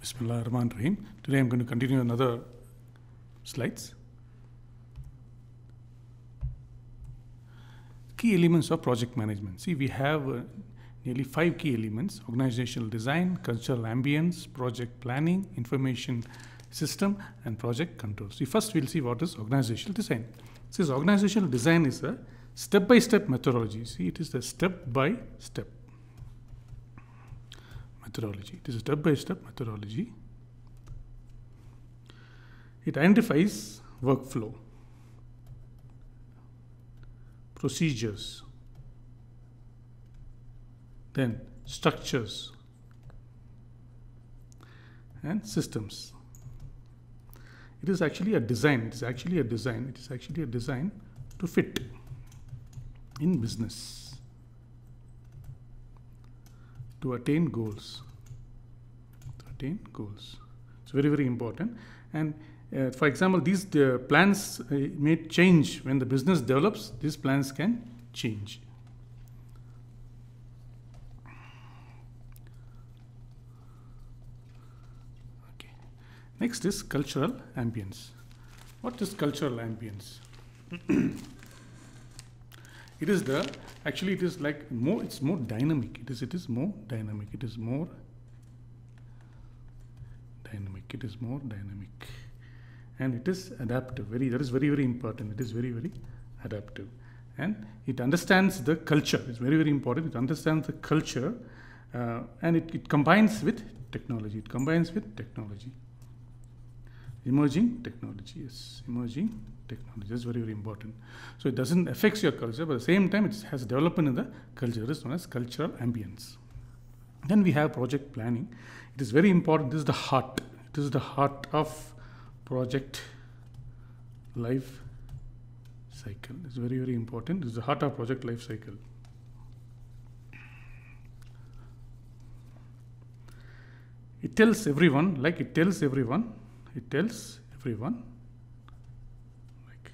Bismillah Rahman Rahim. Today I'm going to continue another slides. Key elements of project management. See, we have uh, nearly five key elements organizational design, cultural ambience, project planning, information system, and project control. See, first we'll see what is organizational design. It says organizational design is a step by step methodology. See, it is the step by step methodology. This is step by step methodology. It identifies workflow, procedures, then structures, and systems. It is actually a design, it is actually a design, it is actually a design to fit in business to attain goals. To attain goals. It's very, very important. And uh, for example, these uh, plans uh, may change when the business develops, these plans can change. Okay. Next is cultural ambience. What is cultural ambience? it is the actually it is like more it's more dynamic it is it is more dynamic it is more dynamic it is more dynamic and it is adaptive very that is very very important it is very very adaptive and it understands the culture it's very very important it understands the culture uh, and it, it combines with technology it combines with technology emerging technology emerging technology is very very important so it doesn't affect your culture but at the same time it has development in the culture it is known as cultural ambience then we have project planning it is very important this is the heart it is the heart of project life cycle it's very very important this is the heart of project life cycle it tells everyone like it tells everyone it tells everyone like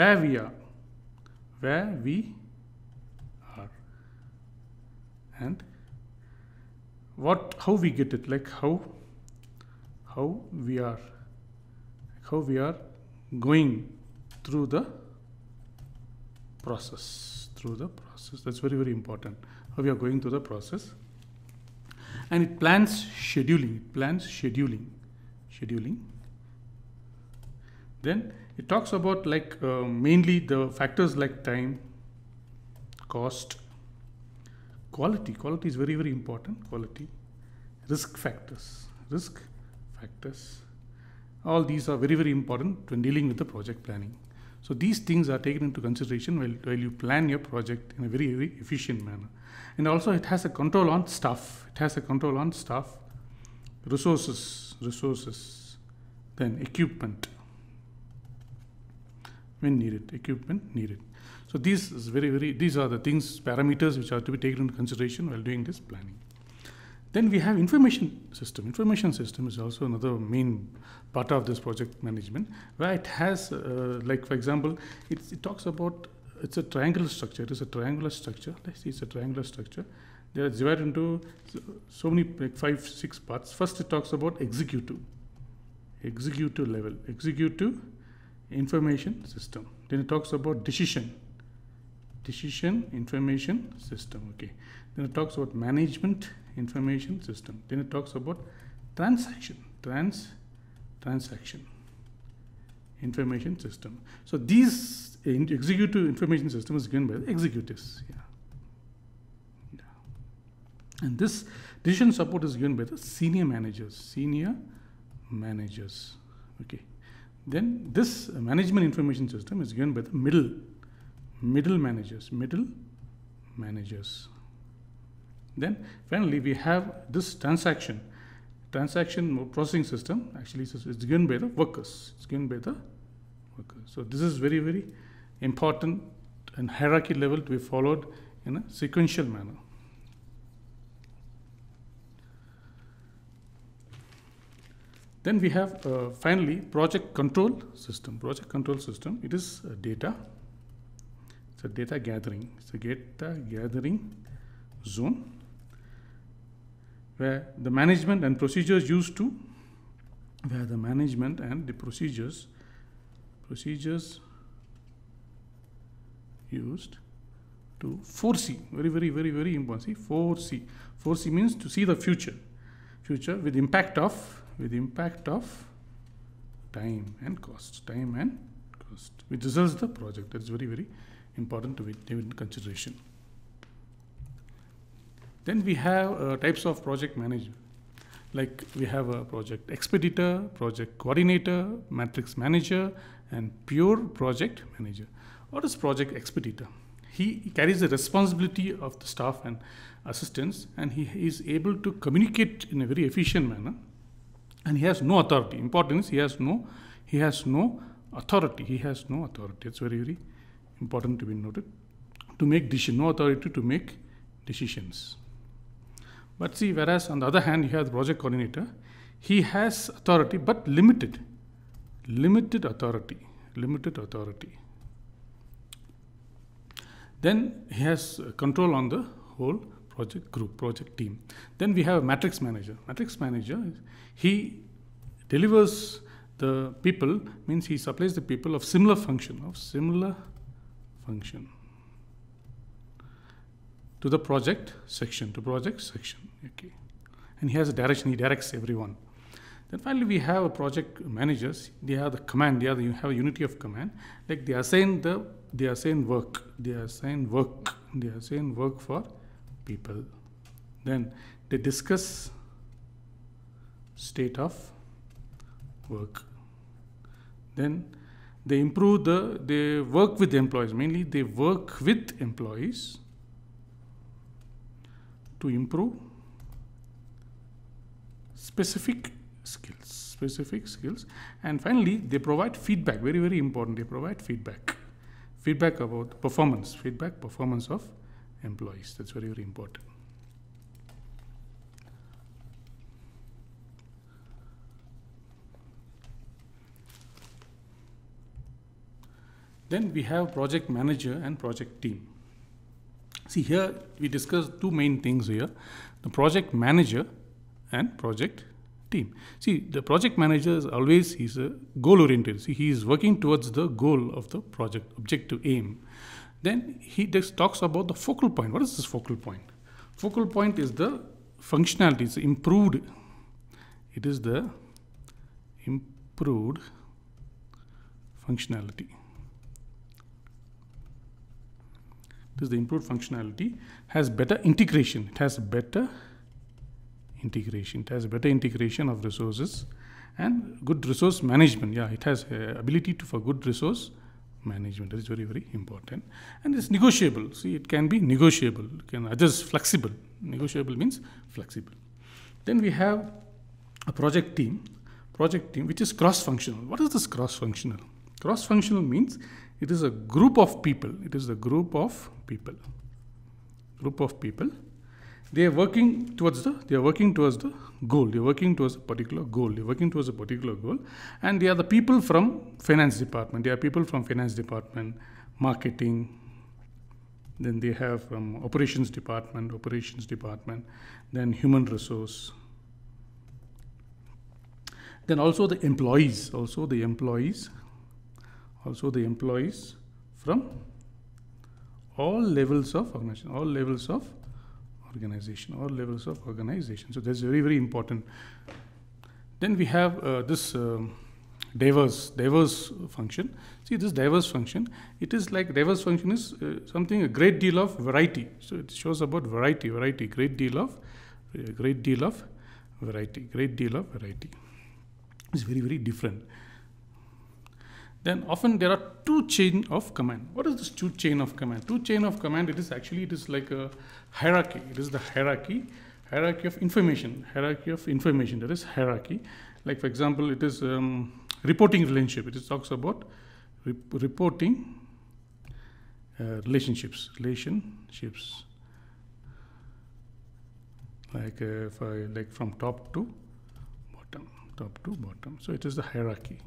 where we are, where we are, and what how we get it, like how how we are, how we are going through the process through the process that's very very important how we are going through the process and it plans scheduling it plans scheduling scheduling then it talks about like uh, mainly the factors like time cost quality quality is very very important quality risk factors risk factors all these are very very important when dealing with the project planning so these things are taken into consideration while, while you plan your project in a very, very efficient manner and also it has a control on staff it has a control on staff resources resources then equipment when needed equipment needed so these is very very these are the things parameters which are to be taken into consideration while doing this planning then we have information system information system is also another main part of this project management where it has uh, like for example it talks about it's a triangular structure it is a triangular structure let's see it's a triangular structure they are divided into so many, like five, six parts. First, it talks about executive, executive level, executive information system. Then it talks about decision, decision information system. Okay. Then it talks about management information system. Then it talks about transaction, trans, transaction information system. So these uh, executive information system is given by the executives. Yeah. And this decision support is given by the senior managers, senior managers. Okay. Then this management information system is given by the middle, middle managers, middle managers. Then finally we have this transaction, transaction processing system. Actually, it's, given by the workers. It's given by the workers. So this is very very important and hierarchy level to be followed in a sequential manner. Then we have uh, finally project control system. Project control system, it is uh, data. It's a data gathering. It's a data gathering zone where the management and procedures used to, where the management and the procedures, procedures used to foresee, very, very, very, very important, see, foresee. Foresee means to see the future, future with impact of with impact of time and cost, time and cost, which results the project. That's very, very important to be taken into consideration. Then we have uh, types of project manager. Like we have a project expeditor, project coordinator, matrix manager, and pure project manager. What is project expeditor? He carries the responsibility of the staff and assistants, and he is able to communicate in a very efficient manner and he has no authority. Importance, he has no, he has no authority. He has no authority. It's very, very important to be noted. To make decision, no authority to make decisions. But see, whereas on the other hand, you have the project coordinator, he has authority but limited, limited authority, limited authority. Then he has control on the whole project group, project team. Then we have a matrix manager. Matrix manager, he delivers the people, means he supplies the people of similar function, of similar function to the project section, to project section, okay. And he has a direction, he directs everyone. Then finally we have a project managers, they have the command, they have, the, have a unity of command, like they assign the, they assign work, they assign work, they assign work for people. Then they discuss state of work. Then they improve the, they work with employees, mainly they work with employees to improve specific skills specific skills and finally they provide feedback very very important they provide feedback feedback about performance feedback performance of employees. That's very, very important. Then we have project manager and project team. See here we discuss two main things here, the project manager and project team. See the project manager is always he's a goal oriented. See he is working towards the goal of the project, objective aim. Then he just talks about the focal point. What is this focal point? Focal point is the functionality, it's improved. It is the improved functionality. It is the improved functionality, has better integration. It has better integration. It has better integration of resources and good resource management. Yeah, it has uh, ability to for good resource management is very very important and it's negotiable see it can be negotiable it can adjust flexible negotiable means flexible then we have a project team project team which is cross functional what is this cross functional cross functional means it is a group of people it is a group of people group of people they are working towards the they are working towards the goal they are working towards a particular goal they are working towards a particular goal and they are the people from finance department they are people from finance department marketing then they have from um, operations department operations department then human resource then also the employees also the employees also the employees from all levels of organization all levels of organization or levels of organization. So that's very, very important. Then we have uh, this um, diverse, diverse function. See this diverse function, it is like diverse function is uh, something, a great deal of variety. So it shows about variety, variety, great deal of, uh, great deal of variety, great deal of variety. It's very, very different then often there are two chain of command. What is this two chain of command? Two chain of command, it is actually, it is like a hierarchy. It is the hierarchy, hierarchy of information, hierarchy of information, that is hierarchy. Like for example, it is um, reporting relationship. It talks about re reporting uh, relationships, relationships. Like uh, if I, like from top to bottom, top to bottom. So it is the hierarchy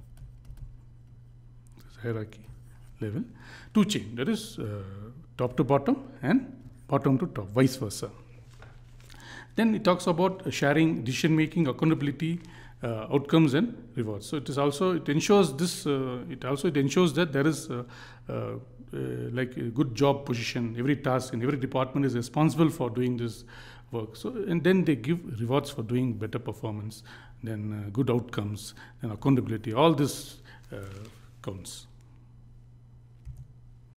hierarchy level two chain that is uh, top to bottom and bottom to top vice versa then it talks about sharing decision making accountability uh, outcomes and rewards so it is also it ensures this uh, it also it ensures that there is uh, uh, uh, like a good job position every task in every department is responsible for doing this work so and then they give rewards for doing better performance then good outcomes and accountability all this counts